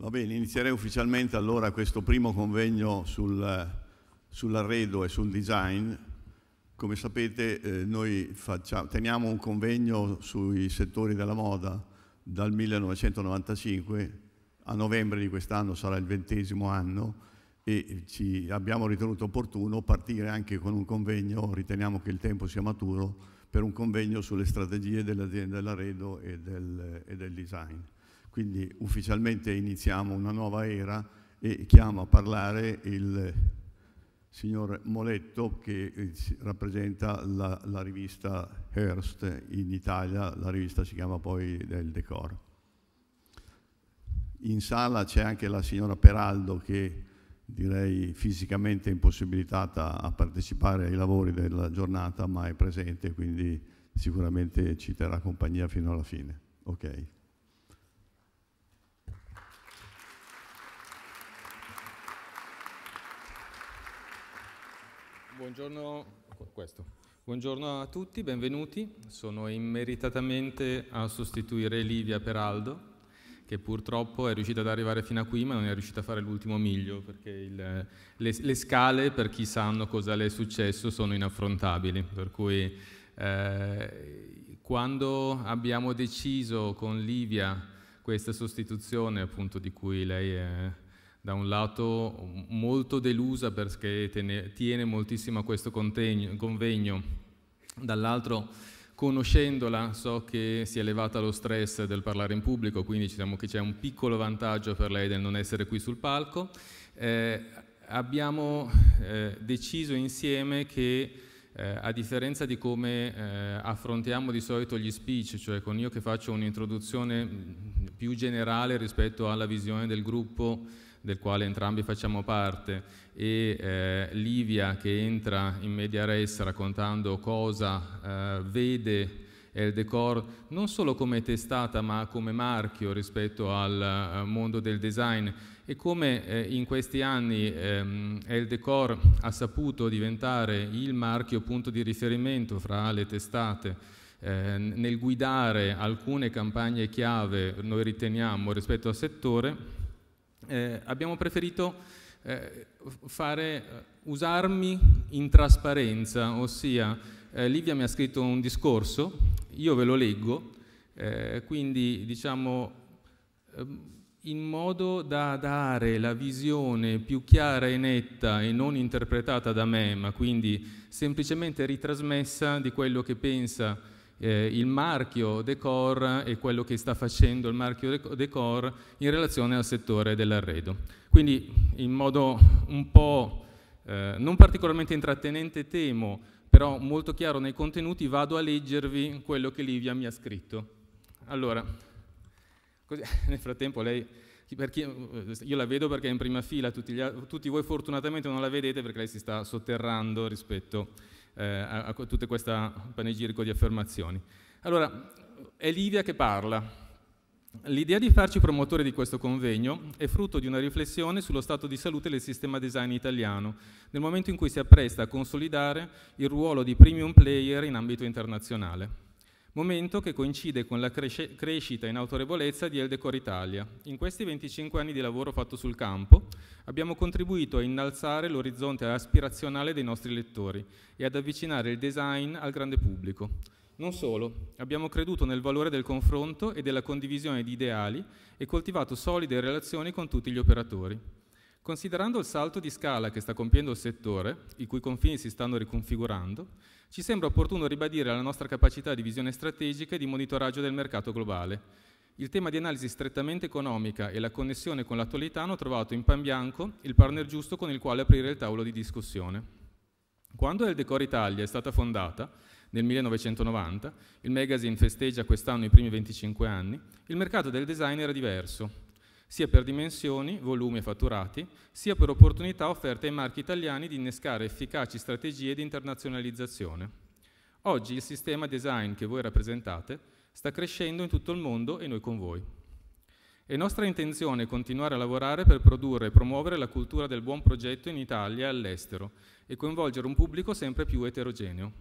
Va bene, inizierei ufficialmente allora questo primo convegno sul, sull'arredo e sul design. Come sapete eh, noi facciamo, teniamo un convegno sui settori della moda dal 1995, a novembre di quest'anno sarà il ventesimo anno e ci abbiamo ritenuto opportuno partire anche con un convegno, riteniamo che il tempo sia maturo, per un convegno sulle strategie dell'azienda dell'arredo e del, e del design. Quindi ufficialmente iniziamo una nuova era e chiamo a parlare il signor Moletto che eh, rappresenta la, la rivista Hearst in Italia, la rivista si chiama poi Del Decor. In sala c'è anche la signora Peraldo che direi fisicamente impossibilitata a partecipare ai lavori della giornata ma è presente quindi sicuramente ci terrà compagnia fino alla fine. Okay. Buongiorno, Buongiorno, a tutti, benvenuti. Sono immeritatamente a sostituire Livia Peraldo, che purtroppo è riuscita ad arrivare fino a qui, ma non è riuscita a fare l'ultimo miglio, perché il, le, le, scale, per chi sanno cosa le è successo, sono inaffrontabili. Per cui eh, quando abbiamo deciso con Livia questa sostituzione, appunto di cui lei è da un lato molto delusa perché tiene, tiene moltissimo a questo contegno, convegno, dall'altro conoscendola so che si è elevata lo stress del parlare in pubblico, quindi diciamo che c'è un piccolo vantaggio per lei del non essere qui sul palco. Eh, abbiamo eh, deciso insieme che eh, a differenza di come eh, affrontiamo di solito gli speech, cioè con io che faccio un'introduzione mm, più generale rispetto alla visione del gruppo del quale entrambi facciamo parte, e eh, Livia che entra in media res raccontando cosa eh, vede El Decor non solo come testata ma come marchio rispetto al eh, mondo del design e come eh, in questi anni ehm, El Decor ha saputo diventare il marchio punto di riferimento fra le testate. Eh, nel guidare alcune campagne chiave, noi riteniamo, rispetto al settore, eh, abbiamo preferito eh, fare, eh, usarmi in trasparenza, ossia eh, Livia mi ha scritto un discorso, io ve lo leggo, eh, quindi diciamo ehm, in modo da dare la visione più chiara e netta e non interpretata da me, ma quindi semplicemente ritrasmessa di quello che pensa eh, il marchio decor e quello che sta facendo il marchio decor in relazione al settore dell'arredo. Quindi in modo un po' eh, non particolarmente intrattenente temo, però molto chiaro nei contenuti, vado a leggervi quello che Livia mi ha scritto. Allora, così, nel frattempo lei chi, io la vedo perché è in prima fila, tutti, gli, tutti, voi fortunatamente non la vedete perché lei si sta sotterrando rispetto eh, a, a tutto questo panegirico di affermazioni. Allora, è Livia che parla. L'idea di farci promotore di questo convegno è frutto di una riflessione sullo stato di salute del sistema design italiano, nel momento in cui si appresta a consolidare il ruolo di premium player in ambito internazionale momento che coincide con la cresce- crescita in autorevolezza di Eldecor Italia. In questi 25 anni di lavoro fatto sul campo abbiamo contribuito a innalzare l'orizzonte aspirazionale dei nostri lettori e ad avvicinare il design al grande pubblico. Non solo, abbiamo creduto nel valore del confronto e della condivisione di ideali e coltivato solide relazioni con tutti gli operatori. Considerando il salto di scala che sta compiendo il settore, i cui confini si stanno riconfigurando, ci sembra opportuno ribadire la nostra capacità di visione strategica e di monitoraggio del mercato globale. Il tema di analisi strettamente economica e la connessione con l'attualità hanno trovato in pan bianco il partner giusto con il quale aprire il tavolo di discussione. Quando El Decor Italia è stata fondata, nel 1990, il magazine festeggia quest'anno i primi 25 anni, il mercato del design era diverso, sia per dimensioni, volumi e fatturati, sia per opportunità offerte ai marchi italiani di innescare efficaci strategie di internazionalizzazione. Oggi il sistema design che voi rappresentate sta crescendo in tutto il mondo e noi con voi. È nostra intenzione continuare a lavorare per produrre e promuovere la cultura del buon progetto in Italia e all'estero e coinvolgere un pubblico sempre più eterogeneo.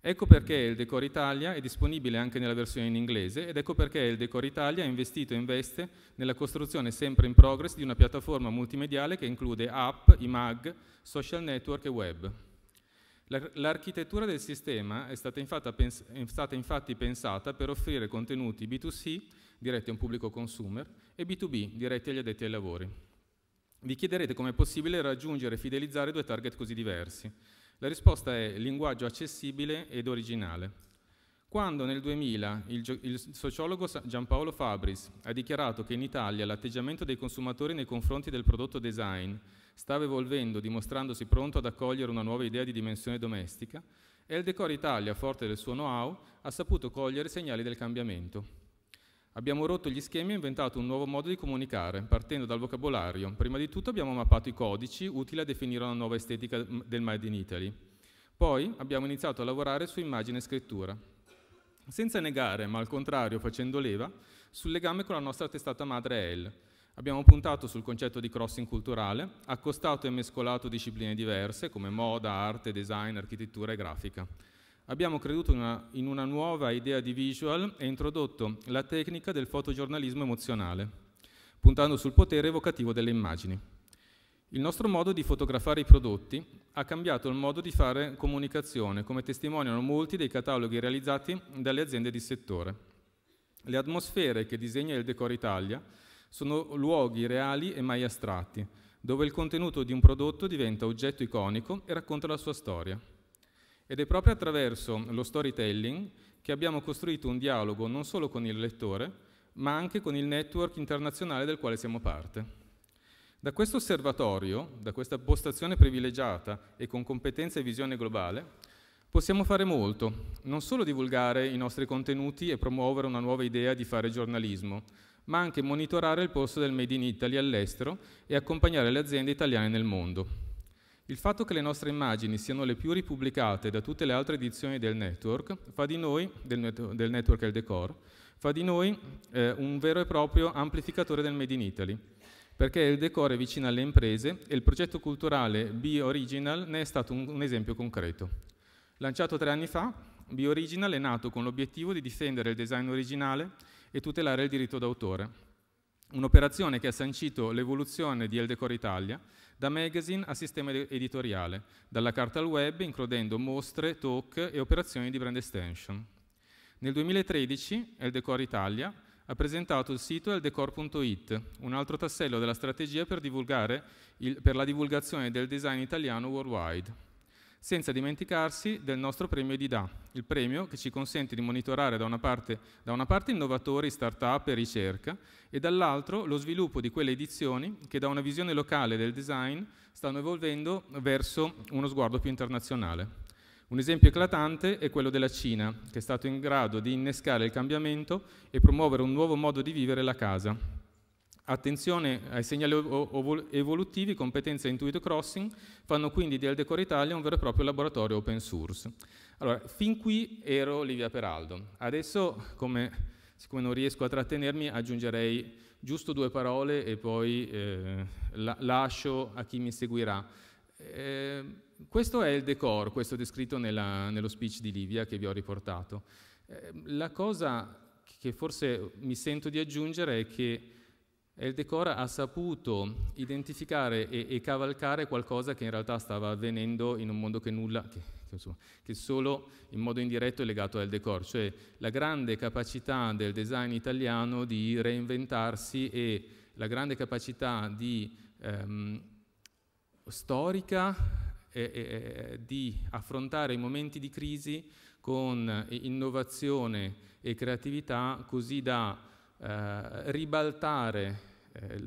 Ecco perché il Decor Italia è disponibile anche nella versione in inglese ed ecco perché il Decor Italia ha investito e investe nella costruzione sempre in progress di una piattaforma multimediale che include app, IMAG, social network e web. L'architettura del sistema è stata, è stata infatti pensata per offrire contenuti B2C, diretti a un pubblico consumer, e B2B, diretti agli addetti ai lavori. Vi chiederete come è possibile raggiungere e fidelizzare due target così diversi. La risposta è linguaggio accessibile ed originale. Quando nel 2000 il, il sociologo Giampaolo Fabris ha dichiarato che in Italia l'atteggiamento dei consumatori nei confronti del prodotto design stava evolvendo, dimostrandosi pronto ad accogliere una nuova idea di dimensione domestica, El il Decor Italia, forte del suo know-how, ha saputo cogliere segnali del cambiamento. Abbiamo rotto gli schemi e inventato un nuovo modo di comunicare, partendo dal vocabolario. Prima di tutto abbiamo mappato i codici, utili a definire una nuova estetica mm, del Made in Italy. Poi abbiamo iniziato a lavorare su immagine e scrittura, senza negare, ma al contrario facendo leva, sul legame con la nostra testata madre EL. Abbiamo puntato sul concetto di crossing culturale, accostato e mescolato discipline diverse come moda, arte, design, architettura e grafica abbiamo creduto in una, in una nuova idea di visual e introdotto la tecnica del fotogiornalismo emozionale, puntando sul potere evocativo delle immagini. Il nostro modo di fotografare i prodotti ha cambiato il modo di fare comunicazione, come testimoniano molti dei cataloghi realizzati dalle aziende di settore. Le atmosfere che disegna il Decor Italia sono luoghi reali e mai astratti, dove il contenuto di un prodotto diventa oggetto iconico e racconta la sua storia. Ed è proprio attraverso lo storytelling che abbiamo costruito un dialogo non solo con il lettore, ma anche con il network internazionale del quale siamo parte. Da questo osservatorio, da questa postazione privilegiata e con competenza e visione globale, possiamo fare molto, non solo divulgare i nostri contenuti e promuovere una nuova idea di fare giornalismo, ma anche monitorare il posto del Made in Italy all'estero e accompagnare le aziende italiane nel mondo. Il fatto che le nostre immagini siano le più ripubblicate da tutte le altre edizioni del network fa di noi, del, net- del network El Decor, fa di noi eh, un vero e proprio amplificatore del Made in Italy, perché El decor è vicino alle imprese e il progetto culturale Be Original ne è stato un, un esempio concreto. Lanciato tre anni fa, Be Original è nato con l'obiettivo di difendere il design originale e tutelare il diritto d'autore. Un'operazione che ha sancito l'evoluzione di El Decor Italia, da magazine a sistema editoriale, dalla carta al web, includendo mostre, talk e operazioni di brand extension. Nel 2013 El Decor Italia ha presentato il sito eldecor.it, un altro tassello della strategia per, il, per la divulgazione del design italiano worldwide senza dimenticarsi del nostro premio Didà, il premio che ci consente di monitorare da una parte, da una parte innovatori, start-up e ricerca e dall'altro lo sviluppo di quelle edizioni che da una visione locale del design stanno evolvendo verso uno sguardo più internazionale. Un esempio eclatante è quello della Cina, che è stato in grado di innescare il cambiamento e promuovere un nuovo modo di vivere la casa, Attenzione ai segnali evolutivi, competenze e intuito crossing fanno quindi di Aldecore Italia un vero e proprio laboratorio open source. Allora, fin qui ero Livia Peraldo. Adesso, come, siccome non riesco a trattenermi, aggiungerei giusto due parole e poi eh, la, lascio a chi mi seguirà. Eh, questo è il decor, questo descritto nella, nello speech di Livia che vi ho riportato. Eh, la cosa che forse mi sento di aggiungere è che El Decora ha saputo identificare e, e, cavalcare qualcosa che in realtà stava avvenendo in un mondo che, nulla, che, che, insomma, che solo in modo indiretto è legato al decor, cioè la grande capacità del design italiano di reinventarsi e la grande capacità di, ehm, storica eh, eh, di affrontare i momenti di crisi con innovazione e creatività così da eh, ribaltare eh,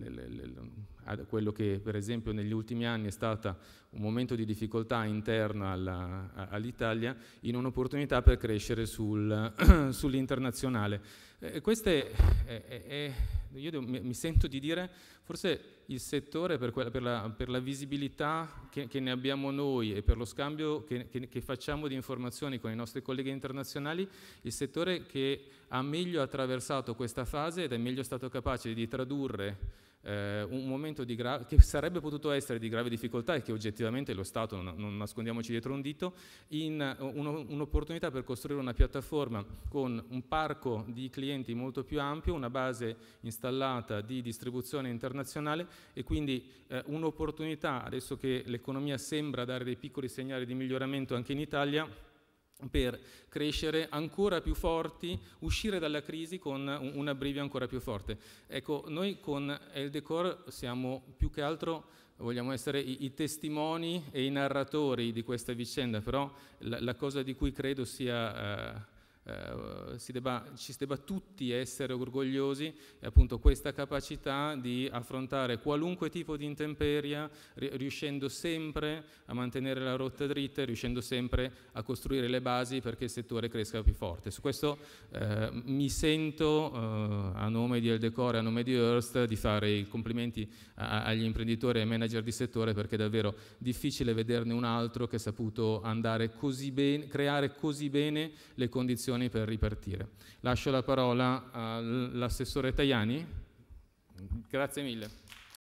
a quello che per esempio negli ultimi anni è stato un momento di difficoltà interna alla, all'Italia in un'opportunità per crescere sul, sull'internazionale. Eh, queste, eh, eh, eh io devo, mi sento di dire, forse il settore per, quella, per, la, per la, visibilità che, che, ne abbiamo noi e per lo scambio che, che, che, facciamo di informazioni con i nostri colleghi internazionali, il settore che ha meglio attraversato questa fase ed è meglio stato capace di tradurre eh, un momento gra- che sarebbe potuto essere di grave difficoltà e che oggettivamente lo Stato, non, non nascondiamoci dietro un dito, in eh, uno, un'opportunità per costruire una piattaforma con un parco di clienti molto più ampio, una base installata di distribuzione internazionale e quindi eh, un'opportunità, adesso che l'economia sembra dare dei piccoli segnali di miglioramento anche in Italia, per crescere ancora più forti, uscire dalla crisi con un abbrivio ancora più forte. Ecco, noi con El Decor siamo più che altro, vogliamo essere i, i testimoni e i narratori di questa vicenda, però la, la cosa di cui credo sia... Eh, eh, si debba, ci si debba tutti essere orgogliosi appunto questa capacità di affrontare qualunque tipo di intemperia riuscendo sempre a mantenere la rotta dritta, riuscendo sempre a costruire le basi perché il settore cresca più forte. Su questo eh, mi sento eh, a nome di Eldecor e a nome di Hearst di fare i complimenti a, agli imprenditori e ai manager di settore perché è davvero difficile vederne un altro che ha saputo andare così bene, creare così bene le condizioni azioni per ripartire. Lascio la parola all'assessore Tajani. Grazie mille.